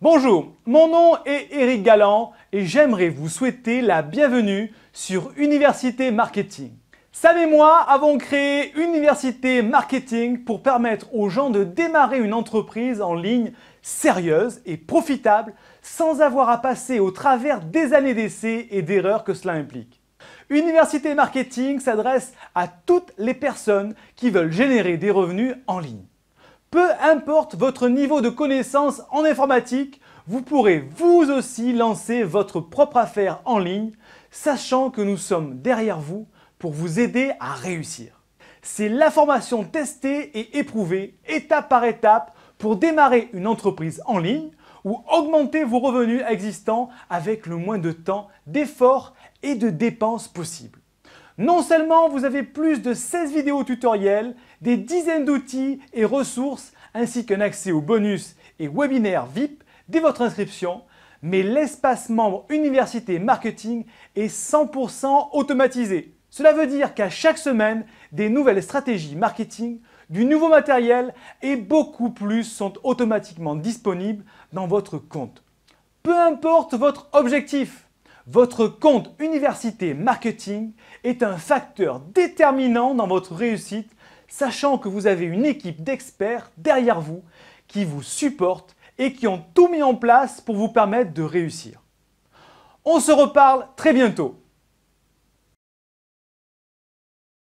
Bonjour, mon nom est Eric Galland et j'aimerais vous souhaiter la bienvenue sur Université Marketing. Sam et moi avons créé Université Marketing pour permettre aux gens de démarrer une entreprise en ligne sérieuse et profitable sans avoir à passer au travers des années d'essais et d'erreurs que cela implique. Université Marketing s'adresse à toutes les personnes qui veulent générer des revenus en ligne. Peu importe votre niveau de connaissance en informatique, vous pourrez vous aussi lancer votre propre affaire en ligne, sachant que nous sommes derrière vous pour vous aider à réussir. C'est la formation testée et éprouvée, étape par étape, pour démarrer une entreprise en ligne ou augmenter vos revenus existants avec le moins de temps, d'efforts et de dépenses possibles. Non seulement vous avez plus de 16 vidéos tutoriels, des dizaines d'outils et ressources, ainsi qu'un accès aux bonus et webinaires VIP dès votre inscription, mais l'espace membre Université Marketing est 100% automatisé. Cela veut dire qu'à chaque semaine, des nouvelles stratégies marketing, du nouveau matériel et beaucoup plus sont automatiquement disponibles dans votre compte. Peu importe votre objectif, votre compte Université Marketing est un facteur déterminant dans votre réussite, sachant que vous avez une équipe d'experts derrière vous qui vous supportent et qui ont tout mis en place pour vous permettre de réussir. On se reparle très bientôt.